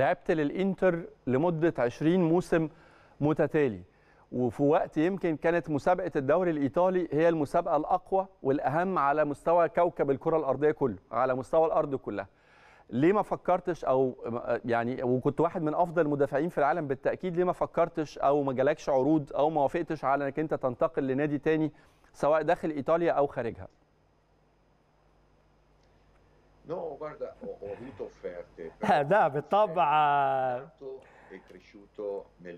لعبت للانتر لمده 20 موسم متتالي وفي وقت يمكن كانت مسابقه الدوري الايطالي هي المسابقه الاقوى والاهم على مستوى كوكب الكره الارضيه كله على مستوى الارض كلها ليه ما فكرتش او يعني وكنت واحد من افضل المدافعين في العالم بالتاكيد ليه ما فكرتش او ما جالكش عروض او ما وافقتش على انك انت تنتقل لنادي تاني سواء داخل ايطاليا او خارجها No, guarda, ho, ho avuto offerte. Eh, però... لا بالطبع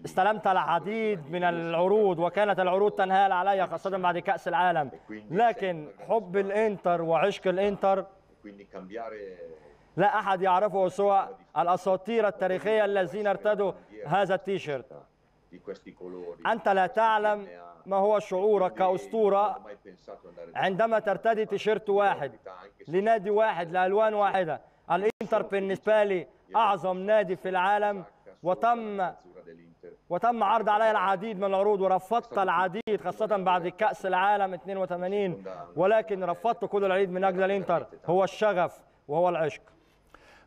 استلمت العديد من العروض وكانت العروض تنهال علي خاصة بعد كأس العالم لكن حب الانتر وعشق الانتر لا أحد يعرفه سوى الأساطير التاريخية الذين ارتدوا هذا التيشيرت di questi colori. أنت لا تعلم ما هو شعورك كأسطورة عندما ترتدي تيشيرت واحد لنادي واحد لألوان واحدة الإنتر بالنسبة لي أعظم نادي في العالم وتم وتم عرض علي العديد من العروض ورفضت العديد خاصة بعد كأس العالم 82 ولكن رفضت كل العديد من أجل الإنتر هو الشغف وهو العشق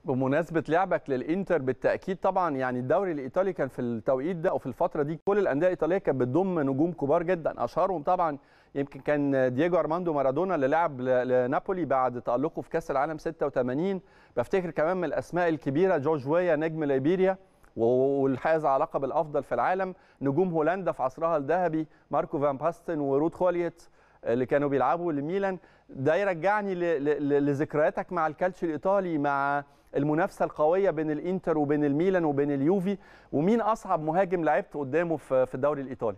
بمناسبه لعبك للانتر بالتاكيد طبعا يعني الدوري الايطالي كان في التوقيت ده او في الفتره دي كل الانديه الايطاليه كانت بتضم نجوم كبار جدا اشهرهم طبعا يمكن كان دييجو ارماندو مارادونا اللي لعب لنابولي بعد تالقه في كاس العالم 86 بفتكر كمان من الاسماء الكبيره جورج ويا نجم ليبيريا والحائز على لقب الافضل في العالم نجوم هولندا في عصرها الذهبي ماركو فان باستن ورود خوليت اللي كانوا بيلعبوا لميلان ده يرجعني لذكرياتك مع الكالتشي الايطالي مع المنافسه القويه بين الانتر وبين الميلان وبين اليوفي ومين اصعب مهاجم لعبت قدامه في الدوري الايطالي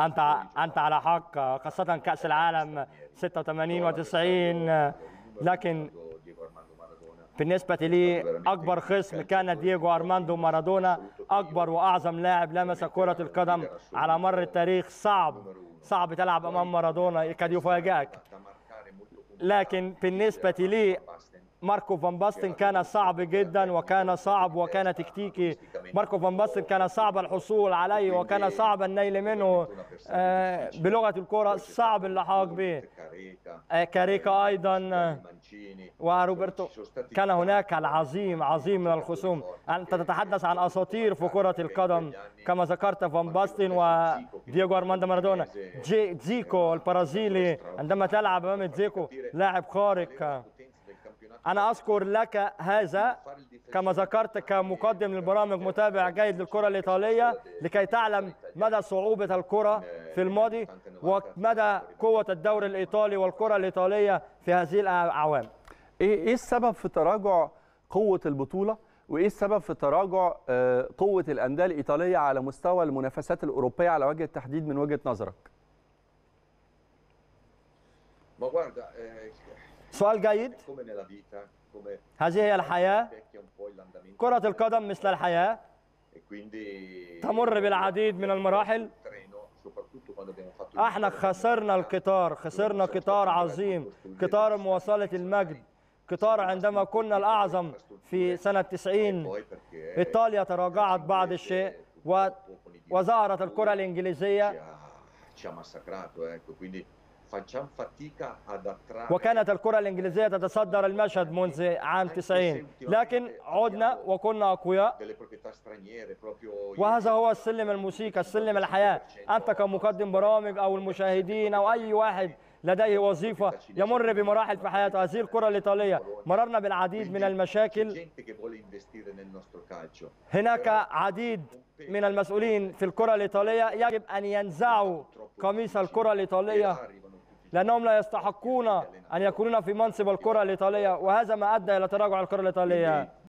انت انت على حق خاصه كاس العالم 86 و90 لكن بالنسبة لي أكبر خصم كان دييغو أرماندو مارادونا أكبر وأعظم لاعب لمس كرة القدم على مر التاريخ صعب صعب تلعب أمام مارادونا قد يفاجئك لكن بالنسبة لي ماركو فان باستن كان صعب جدا وكان صعب وكان تكتيكي ماركو فان باستن كان صعب الحصول عليه وكان صعب النيل منه آه، بلغه الكره صعب اللحاق به كاريكا ايضا وروبرتو كان هناك العظيم عظيم من الخصوم انت تتحدث عن اساطير في كره القدم كما ذكرت فان باستن ودييغو ارماندا مارادونا زيكو البرازيلي عندما تلعب امام زيكو لاعب خارق أنا أذكر لك هذا كما ذكرت كمقدم للبرامج متابع جيد للكرة الإيطالية لكي تعلم مدى صعوبة الكرة في الماضي ومدى قوة الدوري الإيطالي والكرة الإيطالية في هذه الأعوام إيه, إيه السبب في تراجع قوة البطولة وايه السبب في تراجع آه، قوه الانديه الايطاليه على مستوى المنافسات الاوروبيه على وجه التحديد من وجهه نظرك؟ سؤال جيد هذه هي الحياة كرة القدم مثل الحياة e تمر بالعديد من المراحل احنا خسرنا القطار خسرنا قطار عظيم قطار مواصلة المجد قطار عندما كنا الأعظم في سنة 90 e إيطاليا تراجعت بعض الشيء و... وظهرت الكرة الإنجليزية وكانت الكرة الإنجليزية تتصدر المشهد منذ عام 90 لكن عدنا وكنا أقوياء وهذا هو السلم الموسيقى السلم الحياة أنت كمقدم برامج أو المشاهدين أو أي واحد لديه وظيفة يمر بمراحل في حياته هذه الكرة الإيطالية مررنا بالعديد من المشاكل هناك عديد من المسؤولين في الكرة الإيطالية يجب أن ينزعوا قميص الكرة الإيطالية لأنهم لا يستحقون أن يكونون في منصب الكرة الإيطالية وهذا ما أدى إلى تراجع الكرة الإيطالية